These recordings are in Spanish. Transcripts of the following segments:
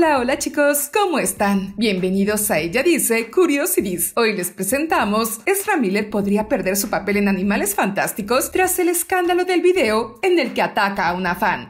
Hola, hola chicos, ¿cómo están? Bienvenidos a Ella Dice Curiosities. Hoy les presentamos, Ezra Miller podría perder su papel en Animales Fantásticos tras el escándalo del video en el que ataca a una fan.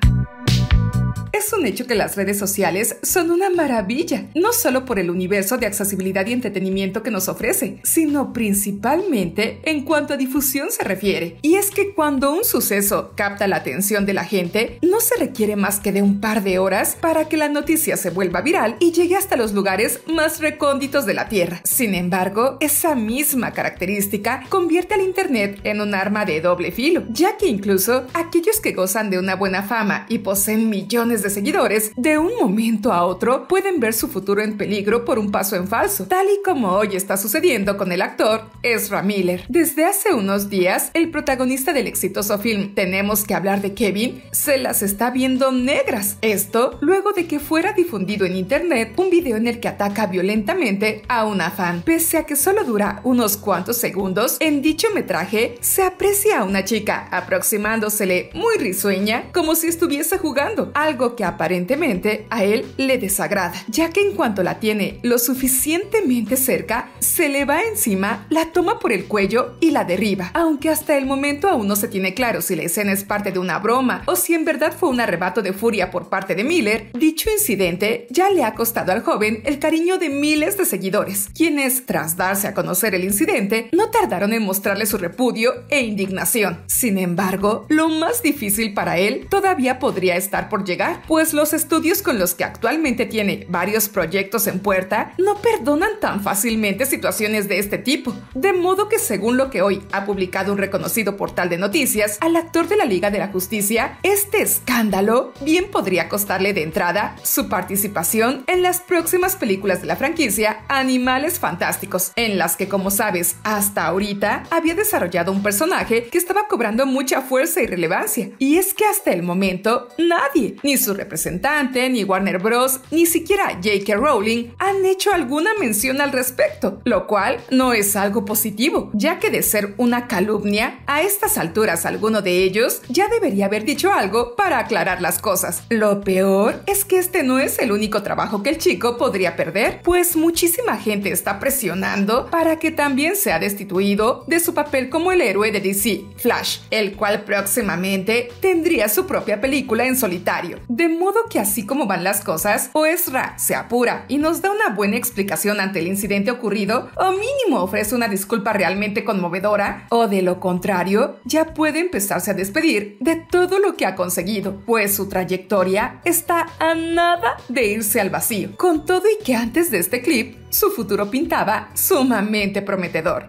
Es un hecho que las redes sociales son una maravilla, no solo por el universo de accesibilidad y entretenimiento que nos ofrece, sino principalmente en cuanto a difusión se refiere. Y es que cuando un suceso capta la atención de la gente, no se requiere más que de un par de horas para que la noticia se vuelva viral y llegue hasta los lugares más recónditos de la Tierra. Sin embargo, esa misma característica convierte al Internet en un arma de doble filo, ya que incluso aquellos que gozan de una buena fama y poseen millones de seguidores, de un momento a otro pueden ver su futuro en peligro por un paso en falso, tal y como hoy está sucediendo con el actor Ezra Miller. Desde hace unos días, el protagonista del exitoso film Tenemos que hablar de Kevin se las está viendo negras. Esto luego de que fuera difundido en internet un video en el que ataca violentamente a una fan. Pese a que solo dura unos cuantos segundos, en dicho metraje se aprecia a una chica aproximándosele muy risueña como si estuviese jugando, algo que aparentemente a él le desagrada, ya que en cuanto la tiene lo suficientemente cerca, se le va encima, la toma por el cuello y la derriba, aunque hasta el momento aún no se tiene claro si la escena es parte de una broma o si en verdad fue un arrebato de furia por parte de Miller, dicho incidente ya le ha costado al joven el cariño de miles de seguidores, quienes, tras darse a conocer el incidente, no tardaron en mostrarle su repudio e indignación. Sin embargo, lo más difícil para él todavía podría estar por llegar, pues los estudios con los que actualmente tiene varios proyectos en puerta no perdonan tan fácilmente situaciones de este tipo. De modo que según lo que hoy ha publicado un reconocido portal de noticias, al actor de la Liga de la Justicia, este escándalo bien podría costarle de entrada su participación en las próximas películas de la franquicia Animales Fantásticos, en las que como sabes hasta ahorita había desarrollado un personaje que estaba cobrando mucha fuerza y relevancia. Y es que hasta el momento nadie, ni su representante, ni Warner Bros., ni siquiera J.K. Rowling han hecho alguna mención al respecto, lo cual no es algo positivo, ya que de ser una calumnia, a estas alturas alguno de ellos ya debería haber dicho algo para aclarar las cosas. Lo peor es que este no es el único trabajo que el chico podría perder, pues muchísima gente está presionando para que también sea destituido de su papel como el héroe de DC, Flash, el cual próximamente tendría su propia película en solitario modo que así como van las cosas, o pues Ra se apura y nos da una buena explicación ante el incidente ocurrido, o mínimo ofrece una disculpa realmente conmovedora, o de lo contrario, ya puede empezarse a despedir de todo lo que ha conseguido, pues su trayectoria está a nada de irse al vacío, con todo y que antes de este clip, su futuro pintaba sumamente prometedor.